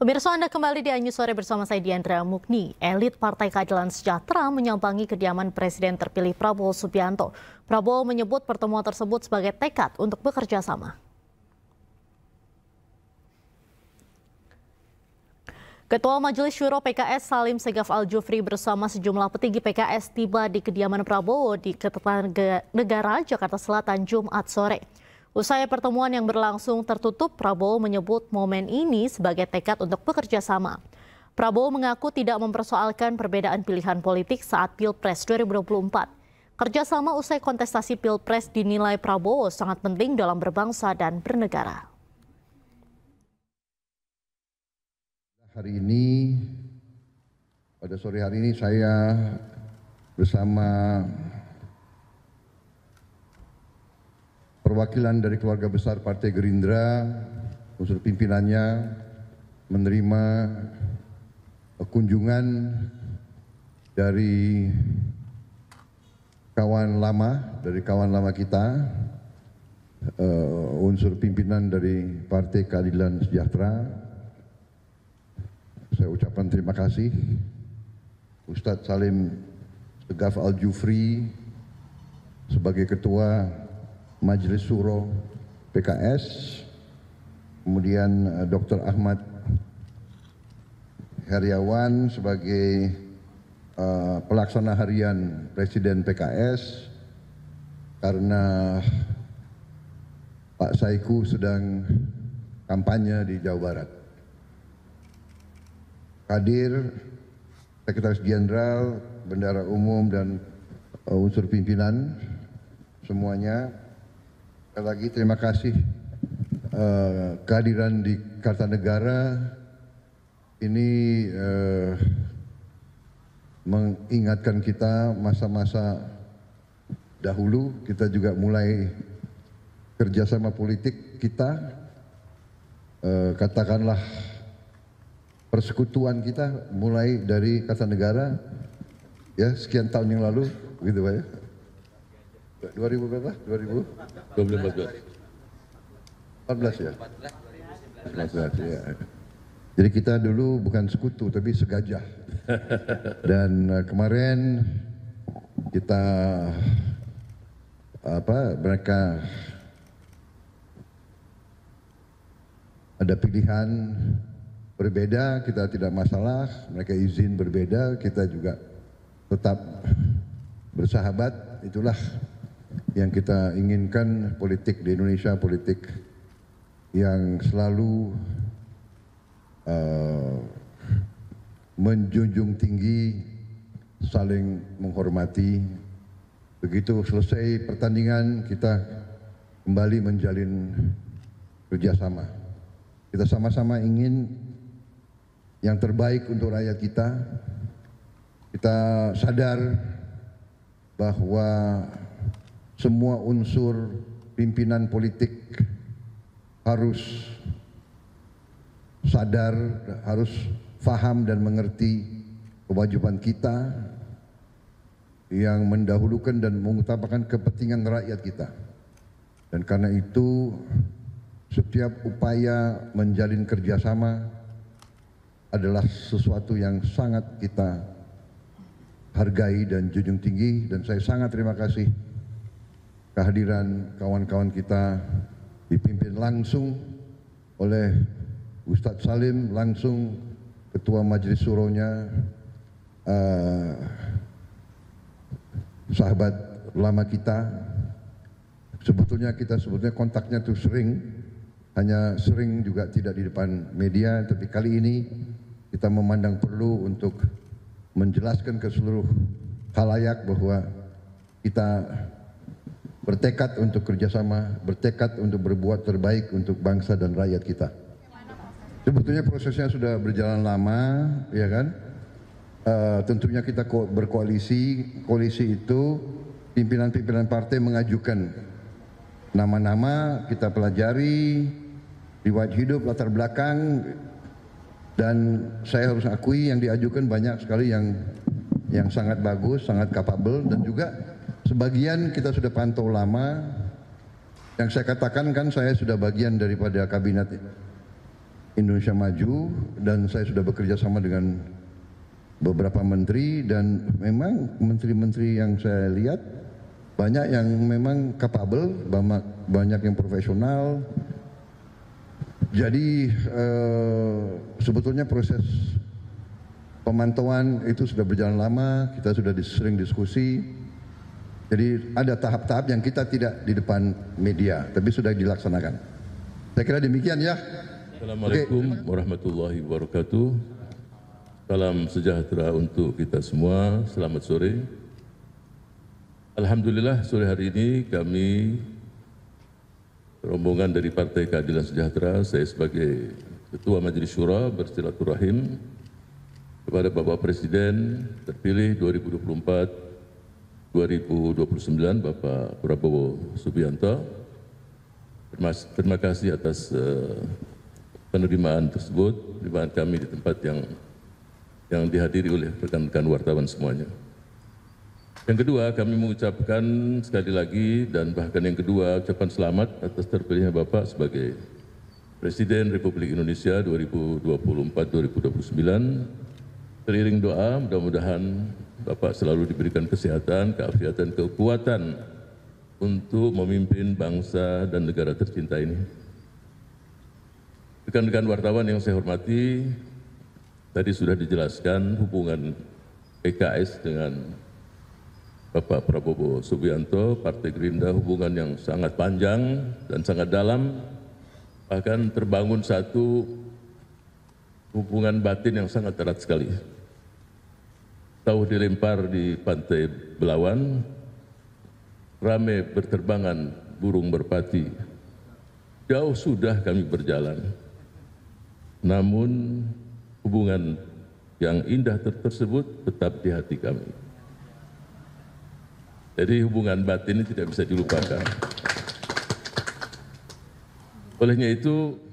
Pemirsa Anda kembali di Anyu Sore bersama saya Diandra Mukni. Elit Partai Keadilan Sejahtera menyambangi kediaman Presiden terpilih Prabowo Subianto. Prabowo menyebut pertemuan tersebut sebagai tekad untuk bekerja sama. Ketua Majelis Syuro PKS Salim Segaf Al-Jufri bersama sejumlah petinggi PKS tiba di kediaman Prabowo di Negara, Jakarta Selatan Jumat sore. Usai pertemuan yang berlangsung tertutup, Prabowo menyebut momen ini sebagai tekad untuk bekerja sama. Prabowo mengaku tidak mempersoalkan perbedaan pilihan politik saat Pilpres 2024. Kerjasama usai kontestasi Pilpres dinilai Prabowo sangat penting dalam berbangsa dan bernegara. Hari ini, pada sore hari ini saya bersama perwakilan dari keluarga besar Partai Gerindra, unsur pimpinannya menerima kunjungan dari kawan lama, dari kawan lama kita, uh, unsur pimpinan dari Partai Keadilan Sejahtera. Saya ucapkan terima kasih Ustadz Salim Segaf Al-Jufri sebagai Ketua Majelis Suro PKS, kemudian eh, Dr. Ahmad Heriawan sebagai uh, pelaksana harian Presiden PKS karena Pak Saiku sedang kampanye di Jawa Barat. Hadir Sekretaris Jenderal, Bendara Umum dan uh, unsur pimpinan semuanya sekali lagi terima kasih eh, kehadiran di Kartanegara ini eh, mengingatkan kita masa-masa dahulu kita juga mulai kerjasama politik kita eh, katakanlah persekutuan kita mulai dari Kartanegara ya sekian tahun yang lalu gitu pak ya 2000 berapa? 2000? 2014. 14 ya? 14 ya. Jadi kita dulu bukan sekutu tapi segajah. Dan uh, kemarin kita apa mereka ada pilihan berbeda kita tidak masalah mereka izin berbeda kita juga tetap bersahabat itulah yang kita inginkan politik di Indonesia politik yang selalu uh, menjunjung tinggi saling menghormati begitu selesai pertandingan kita kembali menjalin kerjasama kita sama-sama ingin yang terbaik untuk rakyat kita kita sadar bahwa semua unsur pimpinan politik harus sadar, harus faham dan mengerti kewajiban kita yang mendahulukan dan mengutamakan kepentingan rakyat kita. Dan karena itu setiap upaya menjalin kerjasama adalah sesuatu yang sangat kita hargai dan junjung tinggi dan saya sangat terima kasih kehadiran kawan-kawan kita dipimpin langsung oleh Ustadz Salim langsung Ketua Majelis Suronya uh, sahabat lama kita sebetulnya kita sebetulnya kontaknya tuh sering hanya sering juga tidak di depan media tapi kali ini kita memandang perlu untuk menjelaskan ke seluruh halayak bahwa kita bertekad untuk kerjasama, bertekad untuk berbuat terbaik untuk bangsa dan rakyat kita. Sebetulnya prosesnya sudah berjalan lama, ya kan? Uh, tentunya kita berkoalisi, koalisi itu pimpinan-pimpinan partai mengajukan nama-nama, kita pelajari, riwayat hidup, latar belakang, dan saya harus akui yang diajukan banyak sekali yang yang sangat bagus, sangat capable dan juga sebagian kita sudah pantau lama yang saya katakan kan saya sudah bagian daripada kabinet Indonesia Maju dan saya sudah bekerja sama dengan beberapa menteri dan memang menteri-menteri yang saya lihat banyak yang memang kapabel, banyak yang profesional. Jadi eh, sebetulnya proses pemantauan itu sudah berjalan lama, kita sudah sering diskusi. Jadi ada tahap-tahap yang kita tidak di depan media, tapi sudah dilaksanakan. Saya kira demikian ya. Assalamualaikum okay. warahmatullahi wabarakatuh. Salam sejahtera untuk kita semua. Selamat sore. Alhamdulillah sore hari ini kami rombongan dari Partai Keadilan Sejahtera, saya sebagai Ketua Majelis Syura bersilaturahim kepada Bapak Presiden terpilih 2024 2029 Bapak Prabowo Subianto. Terima kasih atas eh, penerimaan tersebut, penerimaan kami di tempat yang yang dihadiri oleh rekan-rekan wartawan semuanya. Yang kedua, kami mengucapkan sekali lagi dan bahkan yang kedua ucapan selamat atas terpilihnya Bapak sebagai Presiden Republik Indonesia 2024-2029. Teriring doa, mudah-mudahan Bapak selalu diberikan kesehatan, keafiatan, kekuatan untuk memimpin bangsa dan negara tercinta ini. Rekan-rekan wartawan yang saya hormati, tadi sudah dijelaskan hubungan PKS dengan Bapak Prabowo Subianto, Partai Gerindra hubungan yang sangat panjang dan sangat dalam, bahkan terbangun satu hubungan batin yang sangat erat sekali. Tahu dilempar di pantai Belawan, rame berterbangan burung merpati. Jauh sudah kami berjalan. Namun hubungan yang indah tersebut tetap di hati kami. Jadi hubungan batin ini tidak bisa dilupakan. Olehnya itu